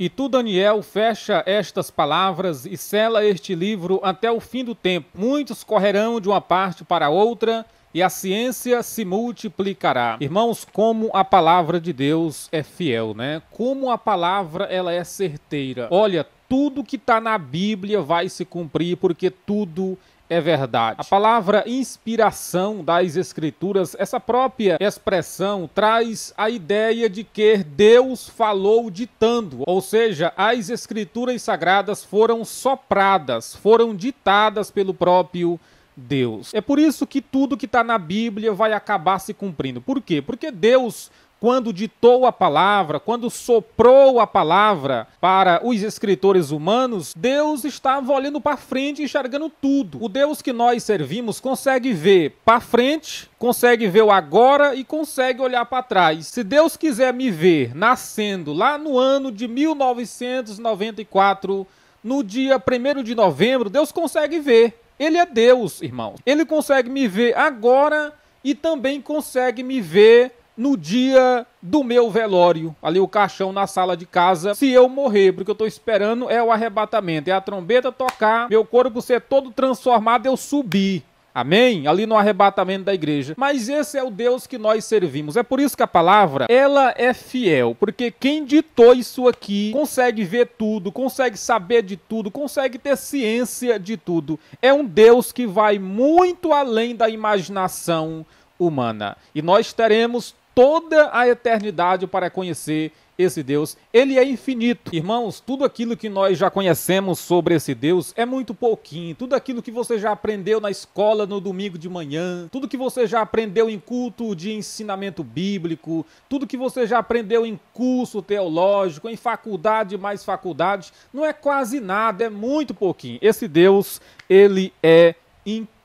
E tu, Daniel, fecha estas palavras e sela este livro até o fim do tempo. Muitos correrão de uma parte para outra e a ciência se multiplicará. Irmãos, como a palavra de Deus é fiel, né? Como a palavra ela é certeira. Olha, tudo que está na Bíblia vai se cumprir, porque tudo é verdade. A palavra inspiração das Escrituras, essa própria expressão, traz a ideia de que Deus falou ditando, ou seja, as Escrituras sagradas foram sopradas, foram ditadas pelo próprio Deus. É por isso que tudo que está na Bíblia vai acabar se cumprindo. Por quê? Porque Deus quando ditou a palavra, quando soprou a palavra para os escritores humanos, Deus estava olhando para frente e enxergando tudo. O Deus que nós servimos consegue ver para frente, consegue ver o agora e consegue olhar para trás. Se Deus quiser me ver nascendo lá no ano de 1994, no dia 1 de novembro, Deus consegue ver. Ele é Deus, irmão. Ele consegue me ver agora e também consegue me ver no dia do meu velório, ali o caixão na sala de casa, se eu morrer, porque eu tô esperando é o arrebatamento, é a trombeta tocar, meu corpo ser todo transformado, eu subir. Amém? Ali no arrebatamento da igreja. Mas esse é o Deus que nós servimos. É por isso que a palavra, ela é fiel, porque quem ditou isso aqui consegue ver tudo, consegue saber de tudo, consegue ter ciência de tudo. É um Deus que vai muito além da imaginação humana. E nós teremos toda a eternidade para conhecer esse Deus. Ele é infinito. Irmãos, tudo aquilo que nós já conhecemos sobre esse Deus é muito pouquinho. Tudo aquilo que você já aprendeu na escola no domingo de manhã, tudo que você já aprendeu em culto de ensinamento bíblico, tudo que você já aprendeu em curso teológico, em faculdade mais faculdade, não é quase nada, é muito pouquinho. Esse Deus, ele é infinito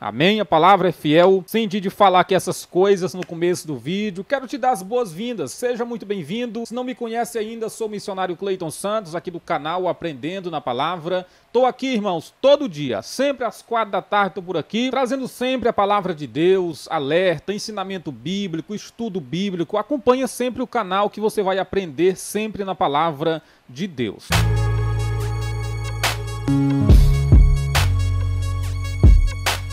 Amém? A palavra é fiel. Senti de falar aqui essas coisas no começo do vídeo. Quero te dar as boas-vindas. Seja muito bem-vindo. Se não me conhece ainda, sou o missionário Cleiton Santos, aqui do canal Aprendendo na Palavra. Tô aqui, irmãos, todo dia, sempre às quatro da tarde, tô por aqui, trazendo sempre a palavra de Deus, alerta, ensinamento bíblico, estudo bíblico. Acompanha sempre o canal que você vai aprender sempre na palavra de Deus. Música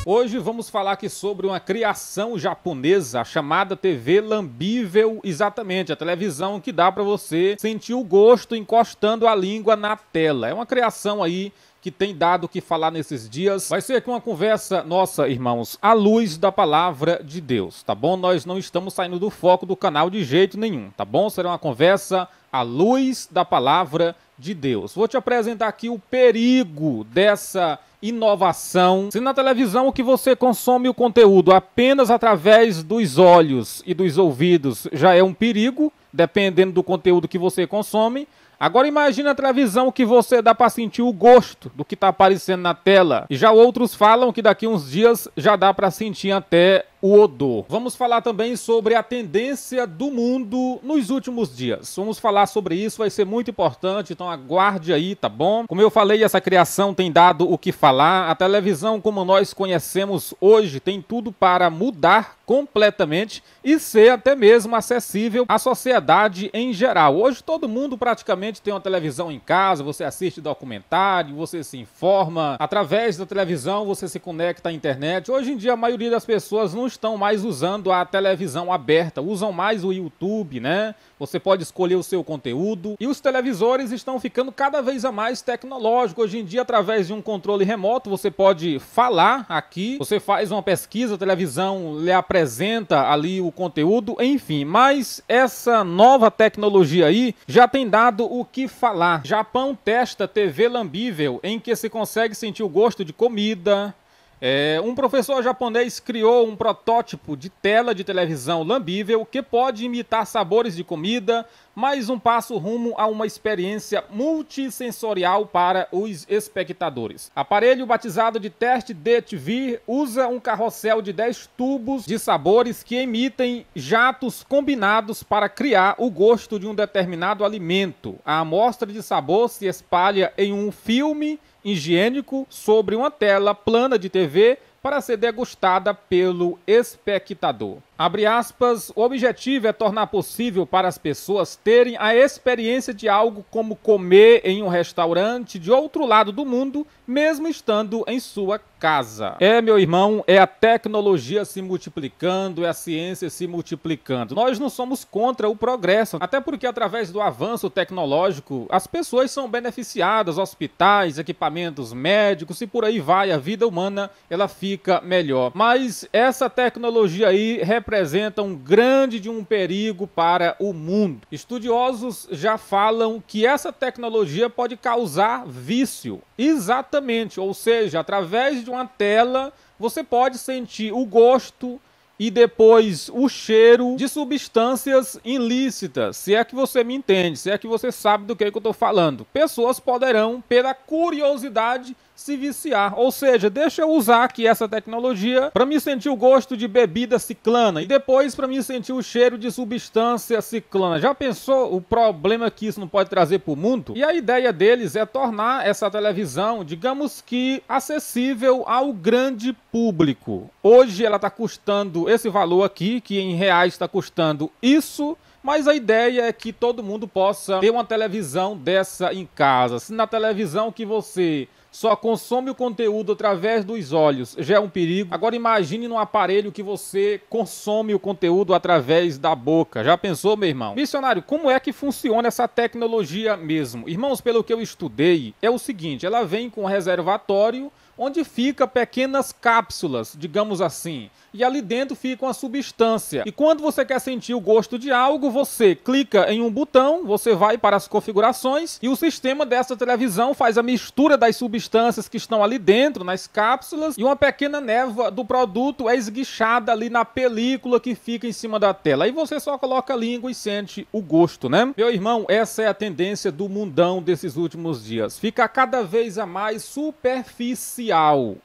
Hoje vamos falar aqui sobre uma criação japonesa chamada TV lambível, exatamente, a televisão que dá para você sentir o gosto encostando a língua na tela. É uma criação aí que tem dado o que falar nesses dias. Vai ser aqui uma conversa nossa, irmãos, à luz da palavra de Deus, tá bom? Nós não estamos saindo do foco do canal de jeito nenhum, tá bom? Será uma conversa à luz da palavra de Deus. Vou te apresentar aqui o perigo dessa inovação. Se na televisão o que você consome o conteúdo apenas através dos olhos e dos ouvidos já é um perigo, dependendo do conteúdo que você consome, Agora imagina a televisão que você dá para sentir o gosto do que está aparecendo na tela. E já outros falam que daqui uns dias já dá para sentir até o odor. Vamos falar também sobre a tendência do mundo nos últimos dias. Vamos falar sobre isso, vai ser muito importante, então aguarde aí, tá bom? Como eu falei, essa criação tem dado o que falar. A televisão, como nós conhecemos hoje, tem tudo para mudar completamente e ser até mesmo acessível à sociedade em geral. Hoje todo mundo praticamente geralmente tem uma televisão em casa, você assiste documentário, você se informa. Através da televisão, você se conecta à internet. Hoje em dia, a maioria das pessoas não estão mais usando a televisão aberta, usam mais o YouTube, né? Você pode escolher o seu conteúdo. E os televisores estão ficando cada vez a mais tecnológicos. Hoje em dia, através de um controle remoto, você pode falar aqui, você faz uma pesquisa, a televisão lhe apresenta ali o conteúdo, enfim. Mas essa nova tecnologia aí já tem dado o que falar. Japão testa TV lambível em que se consegue sentir o gosto de comida, é, um professor japonês criou um protótipo de tela de televisão lambível que pode imitar sabores de comida, mais um passo rumo a uma experiência multissensorial para os espectadores. Aparelho batizado de teste DTV usa um carrossel de 10 tubos de sabores que emitem jatos combinados para criar o gosto de um determinado alimento. A amostra de sabor se espalha em um filme higiênico sobre uma tela plana de TV para ser degustada pelo espectador. Abre aspas, o objetivo é tornar possível para as pessoas terem a experiência de algo como comer em um restaurante de outro lado do mundo, mesmo estando em sua casa. É, meu irmão, é a tecnologia se multiplicando, é a ciência se multiplicando. Nós não somos contra o progresso, até porque através do avanço tecnológico, as pessoas são beneficiadas, hospitais, equipamentos médicos e por aí vai, a vida humana, ela fica melhor. Mas essa tecnologia aí representa um grande de um perigo para o mundo. Estudiosos já falam que essa tecnologia pode causar vício, exatamente, ou seja, através de uma tela você pode sentir o gosto e depois o cheiro de substâncias ilícitas. Se é que você me entende, se é que você sabe do que, é que eu estou falando. Pessoas poderão, pela curiosidade, se viciar. Ou seja, deixa eu usar aqui essa tecnologia para me sentir o gosto de bebida ciclana e depois para me sentir o cheiro de substância ciclana. Já pensou o problema que isso não pode trazer para o mundo? E a ideia deles é tornar essa televisão, digamos que, acessível ao grande público. Hoje ela está custando esse valor aqui, que em reais está custando isso. Mas a ideia é que todo mundo possa ter uma televisão dessa em casa. Se na televisão que você só consome o conteúdo através dos olhos, já é um perigo. Agora imagine num aparelho que você consome o conteúdo através da boca. Já pensou, meu irmão? Missionário, como é que funciona essa tecnologia mesmo? Irmãos, pelo que eu estudei, é o seguinte, ela vem com um reservatório onde fica pequenas cápsulas, digamos assim, e ali dentro fica uma substância. E quando você quer sentir o gosto de algo, você clica em um botão, você vai para as configurações e o sistema dessa televisão faz a mistura das substâncias que estão ali dentro, nas cápsulas, e uma pequena névoa do produto é esguichada ali na película que fica em cima da tela. Aí você só coloca a língua e sente o gosto, né? Meu irmão, essa é a tendência do mundão desses últimos dias. Fica cada vez a mais superficial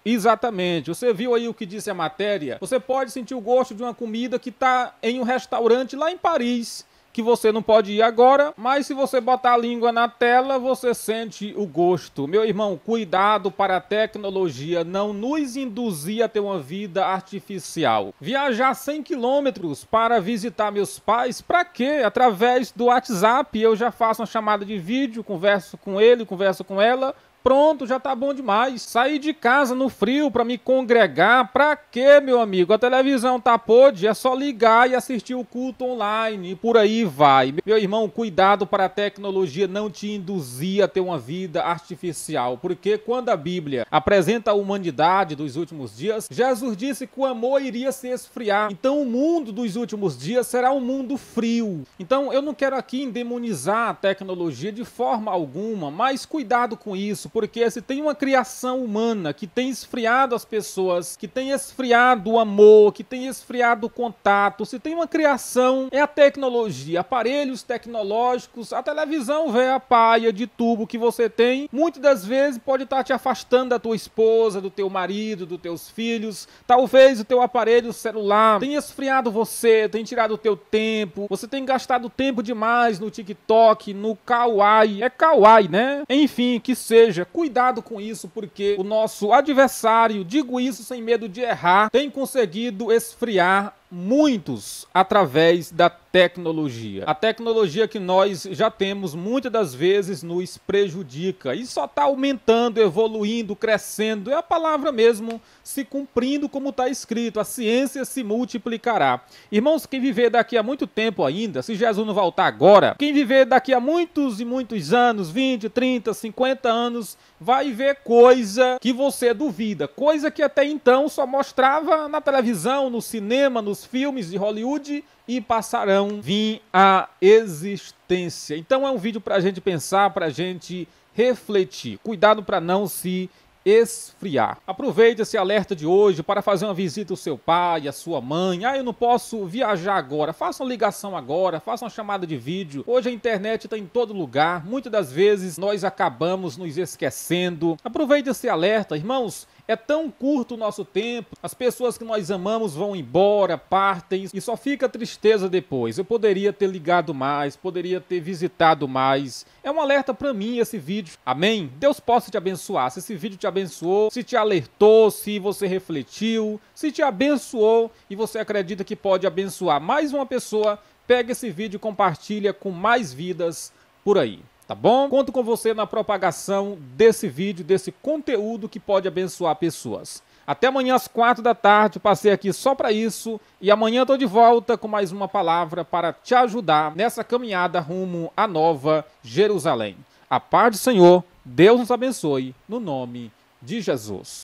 Exatamente. Você viu aí o que disse a matéria? Você pode sentir o gosto de uma comida que está em um restaurante lá em Paris que você não pode ir agora, mas se você botar a língua na tela, você sente o gosto. Meu irmão, cuidado para a tecnologia não nos induzir a ter uma vida artificial. Viajar 100 quilômetros para visitar meus pais, para quê? Através do WhatsApp eu já faço uma chamada de vídeo, converso com ele, converso com ela, Pronto, já tá bom demais. Sair de casa no frio para me congregar, pra quê, meu amigo? A televisão tá podre, é só ligar e assistir o culto online e por aí vai. Meu irmão, cuidado para a tecnologia não te induzir a ter uma vida artificial, porque quando a Bíblia apresenta a humanidade dos últimos dias, Jesus disse que o amor iria se esfriar. Então o mundo dos últimos dias será um mundo frio. Então eu não quero aqui endemonizar a tecnologia de forma alguma, mas cuidado com isso porque se tem uma criação humana que tem esfriado as pessoas, que tem esfriado o amor, que tem esfriado o contato, se tem uma criação é a tecnologia, aparelhos tecnológicos, a televisão velha paia de tubo que você tem, muitas das vezes pode estar te afastando da tua esposa, do teu marido, dos teus filhos, talvez o teu aparelho celular tenha esfriado você, tenha tirado o teu tempo, você tem gastado tempo demais no TikTok, no Kawaii, é Kawaii, né? Enfim, que seja estratégia. Cuidado com isso, porque o nosso adversário, digo isso sem medo de errar, tem conseguido esfriar muitos através da tecnologia. A tecnologia que nós já temos muitas das vezes nos prejudica e só está aumentando, evoluindo, crescendo. É a palavra mesmo se cumprindo como está escrito. A ciência se multiplicará. Irmãos, quem viver daqui a muito tempo ainda, se Jesus não voltar agora, quem viver daqui a muitos e muitos anos, 20, 30, 50 anos, vai ver coisa que você duvida, coisa que até então só mostrava na televisão, no cinema, nos os filmes de Hollywood e passarão vir à existência. Então é um vídeo para a gente pensar, para a gente refletir. Cuidado para não se esfriar. Aproveite esse alerta de hoje para fazer uma visita ao seu pai, à sua mãe. Ah, eu não posso viajar agora. Faça uma ligação agora, faça uma chamada de vídeo. Hoje a internet está em todo lugar. Muitas das vezes nós acabamos nos esquecendo. Aproveite esse alerta, irmãos. É tão curto o nosso tempo, as pessoas que nós amamos vão embora, partem e só fica tristeza depois. Eu poderia ter ligado mais, poderia ter visitado mais. É um alerta para mim esse vídeo. Amém? Deus possa te abençoar. Se esse vídeo te abençoou, se te alertou, se você refletiu, se te abençoou e você acredita que pode abençoar mais uma pessoa, pega esse vídeo e compartilha com mais vidas por aí tá bom? Conto com você na propagação desse vídeo, desse conteúdo que pode abençoar pessoas. Até amanhã às quatro da tarde, passei aqui só para isso e amanhã estou de volta com mais uma palavra para te ajudar nessa caminhada rumo à nova Jerusalém. A paz do Senhor, Deus nos abençoe, no nome de Jesus.